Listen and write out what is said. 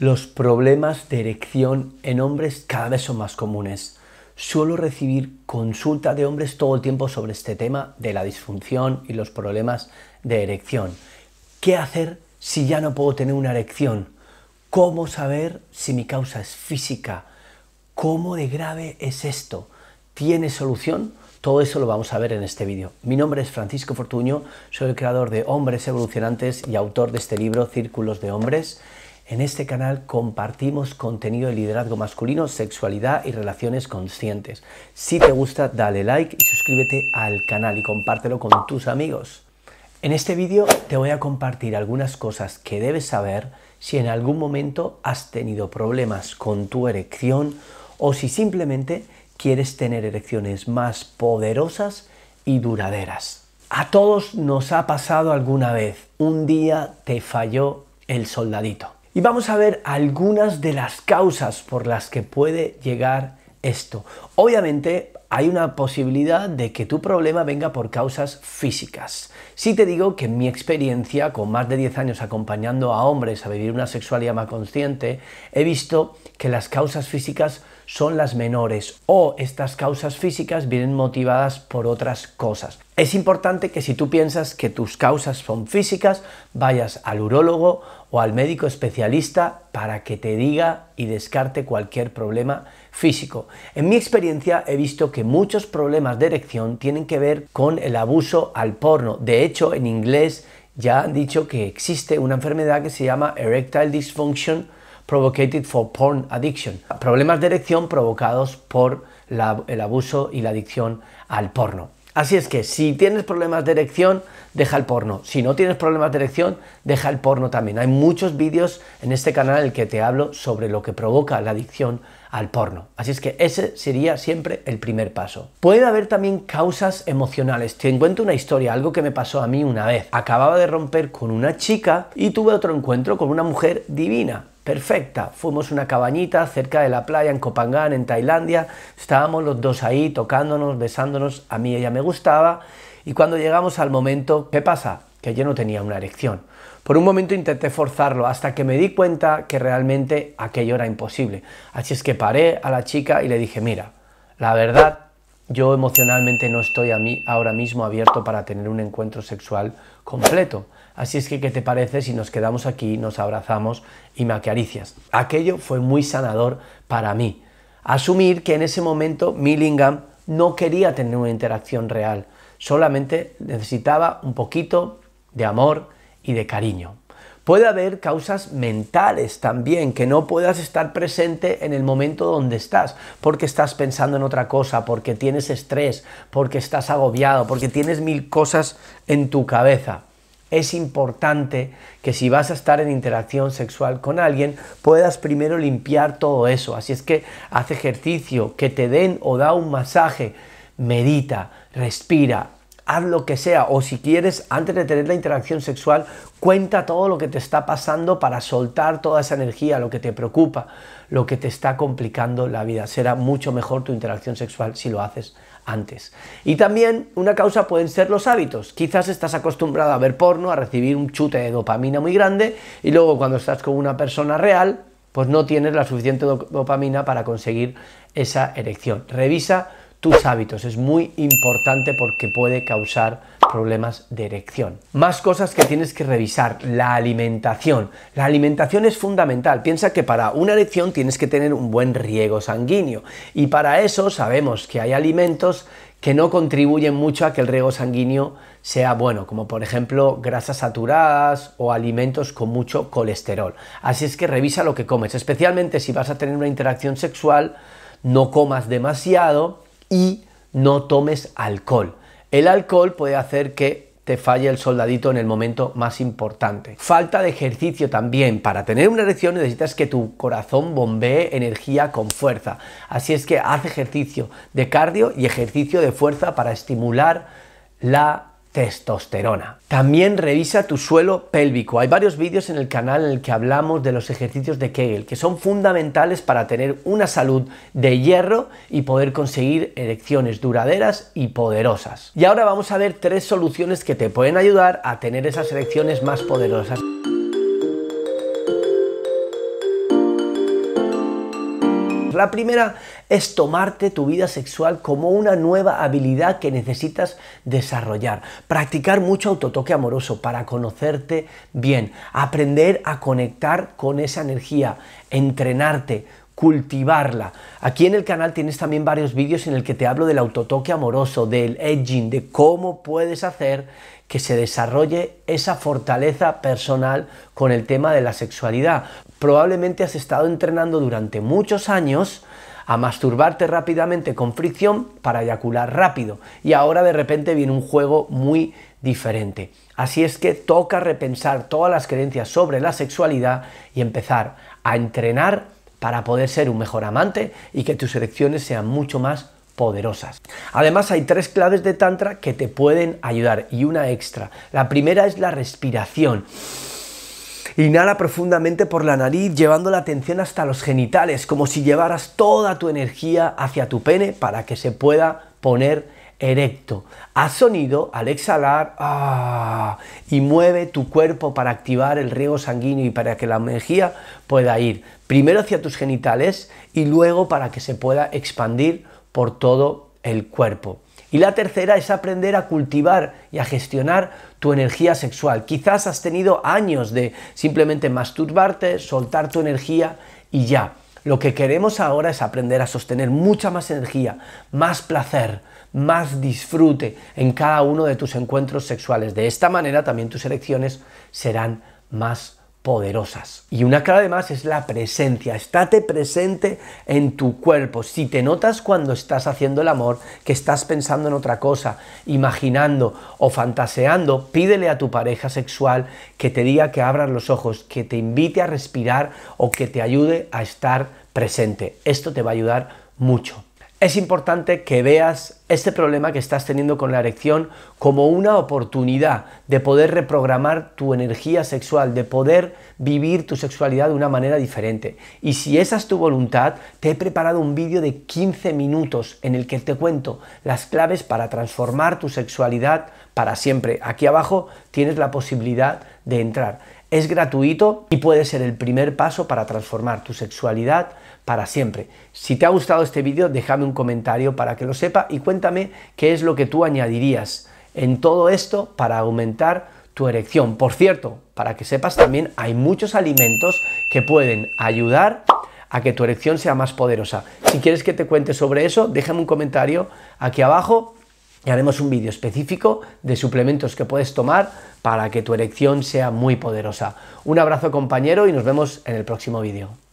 Los problemas de erección en hombres cada vez son más comunes. Suelo recibir consulta de hombres todo el tiempo sobre este tema de la disfunción y los problemas de erección. ¿Qué hacer si ya no puedo tener una erección? ¿Cómo saber si mi causa es física? ¿Cómo de grave es esto? ¿Tiene solución? Todo eso lo vamos a ver en este vídeo. Mi nombre es Francisco Fortuño, soy el creador de Hombres Evolucionantes y autor de este libro Círculos de Hombres. En este canal compartimos contenido de liderazgo masculino, sexualidad y relaciones conscientes. Si te gusta, dale like y suscríbete al canal y compártelo con tus amigos. En este vídeo te voy a compartir algunas cosas que debes saber si en algún momento has tenido problemas con tu erección o si simplemente quieres tener erecciones más poderosas y duraderas. A todos nos ha pasado alguna vez, un día te falló el soldadito. Y vamos a ver algunas de las causas por las que puede llegar esto. Obviamente hay una posibilidad de que tu problema venga por causas físicas. Sí te digo que en mi experiencia, con más de 10 años acompañando a hombres a vivir una sexualidad más consciente, he visto que las causas físicas son las menores o estas causas físicas vienen motivadas por otras cosas. Es importante que si tú piensas que tus causas son físicas, vayas al urólogo o al médico especialista para que te diga y descarte cualquier problema físico. En mi experiencia he visto que muchos problemas de erección tienen que ver con el abuso al porno. De hecho, en inglés ya han dicho que existe una enfermedad que se llama Erectile Dysfunction provocated for porn addiction, problemas de erección provocados por el abuso y la adicción al porno. Así es que si tienes problemas de erección, deja el porno. Si no tienes problemas de erección, deja el porno también. Hay muchos vídeos en este canal en el que te hablo sobre lo que provoca la adicción al porno. Así es que ese sería siempre el primer paso. Puede haber también causas emocionales. Te encuentro una historia, algo que me pasó a mí una vez. Acababa de romper con una chica y tuve otro encuentro con una mujer divina perfecta. Fuimos a una cabañita cerca de la playa en Copangán, en Tailandia. Estábamos los dos ahí tocándonos, besándonos. A mí ella me gustaba. Y cuando llegamos al momento, ¿qué pasa? Que yo no tenía una erección. Por un momento intenté forzarlo hasta que me di cuenta que realmente aquello era imposible. Así es que paré a la chica y le dije, mira, la verdad, yo emocionalmente no estoy a mí ahora mismo abierto para tener un encuentro sexual completo. Así es que, ¿qué te parece si nos quedamos aquí, nos abrazamos y me acaricias? Aquello fue muy sanador para mí. Asumir que en ese momento Millingham no quería tener una interacción real, solamente necesitaba un poquito de amor y de cariño. Puede haber causas mentales también, que no puedas estar presente en el momento donde estás, porque estás pensando en otra cosa, porque tienes estrés, porque estás agobiado, porque tienes mil cosas en tu cabeza es importante que si vas a estar en interacción sexual con alguien, puedas primero limpiar todo eso. Así es que haz ejercicio, que te den o da un masaje, medita, respira, haz lo que sea. O si quieres, antes de tener la interacción sexual, cuenta todo lo que te está pasando para soltar toda esa energía, lo que te preocupa, lo que te está complicando la vida. Será mucho mejor tu interacción sexual si lo haces antes. Y también una causa pueden ser los hábitos. Quizás estás acostumbrado a ver porno, a recibir un chute de dopamina muy grande y luego cuando estás con una persona real, pues no tienes la suficiente dopamina para conseguir esa erección. Revisa tus hábitos. Es muy importante porque puede causar problemas de erección. Más cosas que tienes que revisar. La alimentación. La alimentación es fundamental. Piensa que para una erección tienes que tener un buen riego sanguíneo. Y para eso sabemos que hay alimentos que no contribuyen mucho a que el riego sanguíneo sea bueno, como por ejemplo grasas saturadas o alimentos con mucho colesterol. Así es que revisa lo que comes, especialmente si vas a tener una interacción sexual, no comas demasiado y no tomes alcohol. El alcohol puede hacer que te falle el soldadito en el momento más importante. Falta de ejercicio también. Para tener una erección necesitas que tu corazón bombee energía con fuerza. Así es que haz ejercicio de cardio y ejercicio de fuerza para estimular la testosterona. También revisa tu suelo pélvico. Hay varios vídeos en el canal en el que hablamos de los ejercicios de Kegel que son fundamentales para tener una salud de hierro y poder conseguir erecciones duraderas y poderosas. Y ahora vamos a ver tres soluciones que te pueden ayudar a tener esas erecciones más poderosas. La primera es tomarte tu vida sexual como una nueva habilidad que necesitas desarrollar. Practicar mucho autotoque amoroso para conocerte bien, aprender a conectar con esa energía, entrenarte, cultivarla. Aquí en el canal tienes también varios vídeos en el que te hablo del autotoque amoroso, del edging, de cómo puedes hacer que se desarrolle esa fortaleza personal con el tema de la sexualidad. Probablemente has estado entrenando durante muchos años a masturbarte rápidamente con fricción para eyacular rápido. Y ahora de repente viene un juego muy diferente. Así es que toca repensar todas las creencias sobre la sexualidad y empezar a entrenar para poder ser un mejor amante y que tus elecciones sean mucho más poderosas. Además hay tres claves de Tantra que te pueden ayudar y una extra. La primera es la respiración. Inhala profundamente por la nariz, llevando la atención hasta los genitales, como si llevaras toda tu energía hacia tu pene para que se pueda poner erecto. Haz sonido al exhalar ah, y mueve tu cuerpo para activar el riego sanguíneo y para que la energía pueda ir primero hacia tus genitales y luego para que se pueda expandir por todo el cuerpo. Y la tercera es aprender a cultivar y a gestionar tu energía sexual. Quizás has tenido años de simplemente masturbarte, soltar tu energía y ya. Lo que queremos ahora es aprender a sostener mucha más energía, más placer, más disfrute en cada uno de tus encuentros sexuales. De esta manera también tus elecciones serán más poderosas. Y una clave más es la presencia. Estate presente en tu cuerpo. Si te notas cuando estás haciendo el amor, que estás pensando en otra cosa, imaginando o fantaseando, pídele a tu pareja sexual que te diga que abras los ojos, que te invite a respirar o que te ayude a estar presente. Esto te va a ayudar mucho. Es importante que veas este problema que estás teniendo con la erección como una oportunidad de poder reprogramar tu energía sexual, de poder vivir tu sexualidad de una manera diferente. Y si esa es tu voluntad, te he preparado un vídeo de 15 minutos en el que te cuento las claves para transformar tu sexualidad para siempre. Aquí abajo tienes la posibilidad de entrar. Es gratuito y puede ser el primer paso para transformar tu sexualidad para siempre. Si te ha gustado este vídeo, déjame un comentario para que lo sepa y cuéntame qué es lo que tú añadirías en todo esto para aumentar tu erección. Por cierto, para que sepas también, hay muchos alimentos que pueden ayudar a que tu erección sea más poderosa. Si quieres que te cuente sobre eso, déjame un comentario aquí abajo y haremos un vídeo específico de suplementos que puedes tomar para que tu erección sea muy poderosa. Un abrazo compañero y nos vemos en el próximo vídeo.